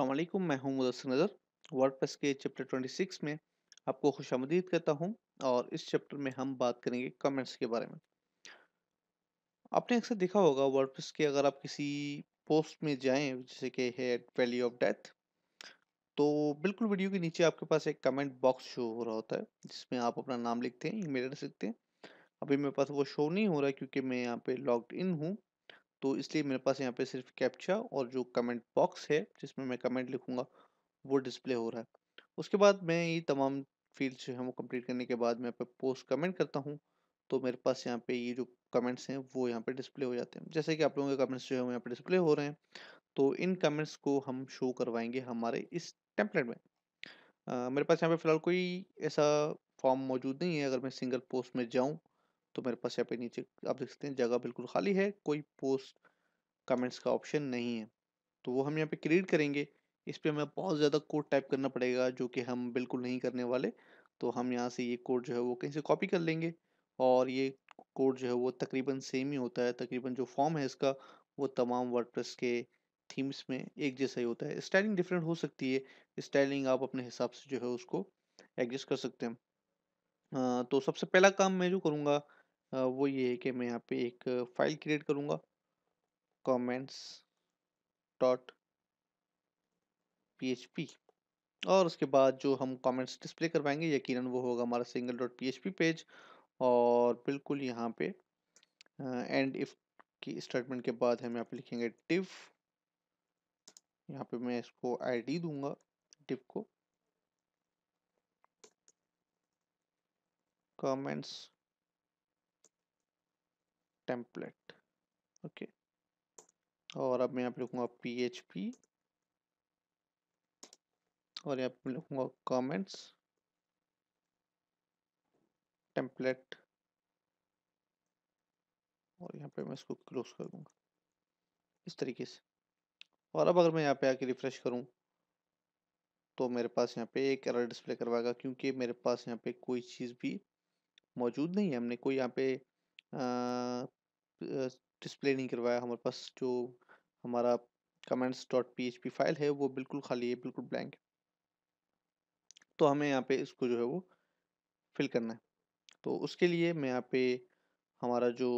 अल्लाम मैं हूं मुदसर नज़र वर्डप्रेस के चैप्टर 26 में आपको खुश आमदीद करता हूं और इस चैप्टर में हम बात करेंगे कमेंट्स के बारे में आपने अक्सर देखा होगा वर्डप्रेस के अगर आप किसी पोस्ट में जाएं जैसे कि है वैल्यू ऑफ डेथ तो बिल्कुल वीडियो के नीचे आपके पास एक कमेंट बॉक्स शो हो रहा होता है जिसमें आप अपना नाम लिखते हैं ई मेल लिखते हैं अभी मेरे पास वो शो नहीं हो रहा क्योंकि मैं यहाँ पे लॉग इन हूँ तो इसलिए मेरे पास यहाँ पे सिर्फ कैप्चा और जो कमेंट बॉक्स है जिसमें मैं कमेंट लिखूँगा वो डिस्प्ले हो रहा है उसके बाद मैं ये तमाम फील्ड जो है वो कंप्लीट करने के बाद मैं यहाँ पोस्ट कमेंट करता हूँ तो मेरे पास यहाँ पे ये जो कमेंट्स हैं वो यहाँ पे डिस्प्ले हो जाते हैं जैसे कि आप लोगों के कमेंट्स जो है वो यहाँ पे डिस्प्ले हो रहे हैं तो इन कमेंट्स को हम शो करवाएंगे हमारे इस टेम्पलेट में आ, मेरे पास यहाँ पे फिलहाल कोई ऐसा फॉर्म मौजूद नहीं है अगर मैं सिंगल पोस्ट में जाऊँ तो मेरे पास यहाँ पे नीचे आप देख सकते हैं जगह बिल्कुल खाली है कोई पोस्ट कमेंट्स का ऑप्शन नहीं है तो वो हम यहाँ पे क्रिएट करेंगे इस पर हमें बहुत ज़्यादा कोड टाइप करना पड़ेगा जो कि हम बिल्कुल नहीं करने वाले तो हम यहाँ से ये कोड जो है वो कहीं से कॉपी कर लेंगे और ये कोड जो है वो तकरीबन सेम ही होता है तकरीबन जो फॉर्म है इसका वो तमाम वर्ड के थीम्स में एक जैसा ही होता है स्टाइलिंग डिफरेंट हो सकती है स्टाइलिंग आप अपने हिसाब से जो है उसको एडजस्ट कर सकते हैं आ, तो सबसे पहला काम मैं जो करूँगा वो ये है कि मैं यहाँ पे एक फाइल क्रिएट करूँगा कमेंट्स डॉट पी और उसके बाद जो हम कमेंट्स डिस्प्ले करवाएंगे यकीनन वो होगा हमारा सिंगल डॉट पी पेज और बिल्कुल यहाँ पे एंड इफ की स्टेटमेंट के बाद हम यहाँ पे लिखेंगे डिव यहाँ पे मैं इसको आईडी दूंगा डिव को कमेंट्स टेम्पलेट ओके और अब मैं यहाँ पे लिखूंगा पी एच पी और यहाँ पे लिखूंगा कमेंट्स टेम्पलेट और यहाँ पे मैं इसको क्लोज कर दूंगा इस तरीके से और अब अगर मैं यहाँ पे आके रिफ्रेश करूँ तो मेरे पास यहाँ पे एक एरर डिस्प्ले करवाएगा क्योंकि मेरे पास यहाँ पे कोई चीज़ भी मौजूद नहीं है हमने कोई यहाँ पे डिस्प्ले नहीं करवाया हमारे पास जो हमारा कमेंट्स डॉट पी फाइल है वो बिल्कुल खाली है बिल्कुल ब्लैंक तो हमें यहाँ पे इसको जो है वो फिल करना है तो उसके लिए मैं यहाँ पे हमारा जो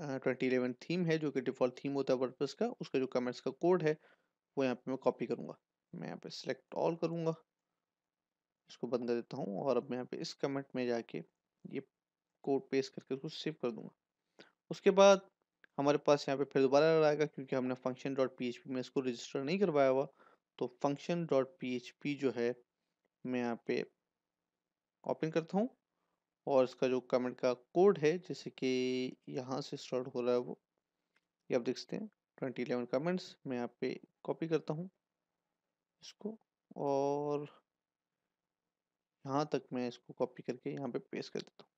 ट्वेंटी इलेवन थीम है जो कि डिफ़ॉल्ट थीम होता है वर्डप्रेस का उसका जो कमेंट्स का कोड है वो यहाँ पे मैं कॉपी करूँगा मैं यहाँ पे सिलेक्ट ऑल करूँगा इसको बंद कर देता हूँ और अब मैं यहाँ पे इस कमेंट में जाके ये कोड पेस्ट करके उसको सेव कर दूंगा उसके बाद हमारे पास यहाँ पे फिर दोबारा एरर आएगा क्योंकि हमने फंक्शन डॉट पी में इसको रजिस्टर नहीं करवाया हुआ तो फंक्शन डॉट पी जो है मैं यहाँ पे ओपन करता हूँ और इसका जो कमेंट का कोड है जैसे कि यहाँ से स्टार्ट हो रहा है वो ये आप देख सकते हैं ट्वेंटी इलेवन कमेंट्स मैं यहाँ पे कॉपी करता हूँ इसको और यहाँ तक मैं इसको कॉपी करके यहाँ पे पेस्ट कर देता हूँ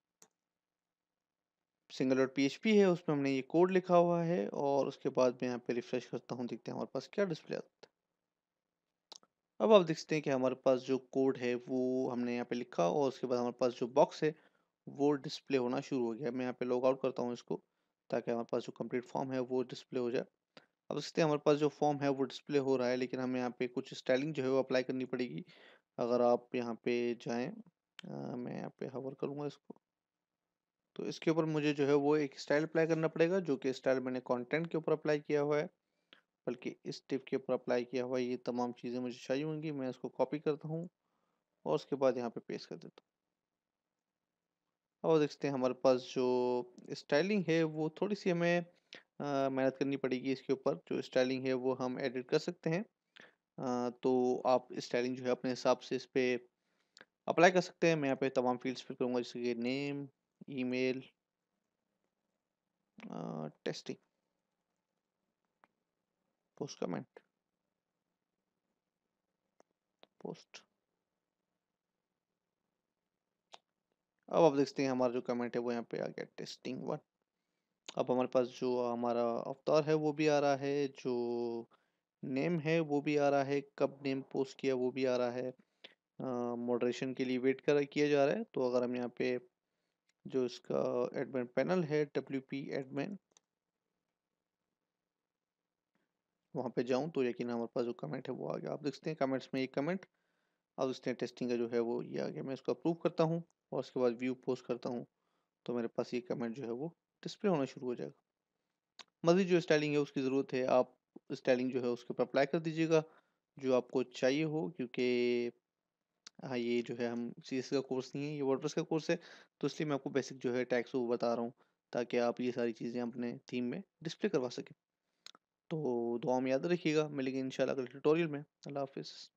सिंगल डॉट पी है उसमें हमने ये कोड लिखा हुआ है और उसके बाद मैं यहाँ पे रिफ्रेश करता हूँ देखते हैं हमारे पास क्या डिस्प्ले आता है अब आप देखते हैं कि हमारे पास जो कोड है वो हमने यहाँ पे लिखा और उसके बाद हमारे पास जो बॉक्स है वो डिस्प्ले होना शुरू हो गया मैं यहाँ पे लॉग आउट करता हूँ इसको ताकि हमारे पास जो कंप्लीट फॉर्म है वो डिस्प्ले हो जाए अब देखते हैं हमारे पास जो फॉर्म है वो डिस्प्ले हो रहा है लेकिन हमें यहाँ पे कुछ स्टाइलिंग जो है वो अप्लाई करनी पड़ेगी अगर आप यहाँ पे जाएँ मैं यहाँ पे हवर करूँगा इसको तो इसके ऊपर मुझे जो है वो एक स्टाइल अप्लाई करना पड़ेगा जो कि स्टाइल मैंने कंटेंट के ऊपर अप्लाई किया हुआ है बल्कि इस टिप के ऊपर अप्लाई किया हुआ है ये तमाम चीज़ें मुझे चाहिए होंगी मैं इसको कॉपी करता हूँ और उसके बाद यहाँ पे पेस्ट कर देता हूँ और देखते हैं हमारे पास जो स्टाइलिंग है वो थोड़ी सी हमें मेहनत करनी पड़ेगी इसके ऊपर जो स्टाइलिंग है वो हम एडिट कर सकते हैं आ, तो आप स्टाइलिंग जो है अपने हिसाब से इस पर अप्लाई कर सकते हैं मैं यहाँ पे तमाम फील्ड्स पे करूँगा जैसे कि name email uh, testing post comment post अब आप देखते हैं हमारा जो कमेंट है वो यहाँ पे आ गया टेस्टिंग वन अब हमारे पास जो हमारा अवतार है वो भी आ रहा है जो नेम है वो भी आ रहा है कब नेम पोस्ट किया वो भी आ रहा है मॉडरेशन uh, के लिए वेट कर किया जा रहा है तो अगर हम यहाँ पे जो इसका एडमिन पैनल है डब्ल्यू पी एडमिन वहाँ पे जाऊँ तो यकीन हमारे पास जो कमेंट है वो आ गया आप देखते हैं कमेंट्स में ये कमेंट अब उसने टेस्टिंग का जो है वो ये आ गया मैं इसको अप्रूव करता हूँ और उसके बाद व्यू पोस्ट करता हूँ तो मेरे पास ये कमेंट जो है वो डिस्प्ले होना शुरू हो जाएगा मज़ीद जो स्टाइलिंग है उसकी ज़रूरत है आप स्टाइलिंग जो है उसके ऊपर अप्लाई कर दीजिएगा जो आपको चाहिए हो क्योंकि हाँ, ये जो है हम सी का कोर्स नहीं है, ये वर्डप्रेस का कोर्स है, तो इसलिए मैं आपको बेसिक जो है टैक्स वो बता रहा हूँ, ताकि आप ये सारी चीज़ें अपने थीम में डिस्प्ले करवा सकें। तो दुआ में याद रखिएगा, मिलेंगे इन शाला ट्यूटोरियल में। अल्लाह हाफ़िज़।